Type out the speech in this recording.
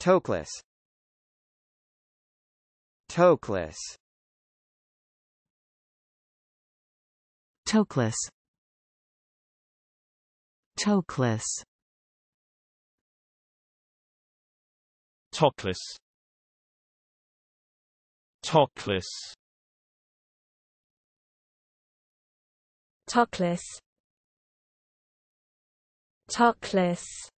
Toklas Toklas Toklas Toklas Toklas Toklas Toklas Toklas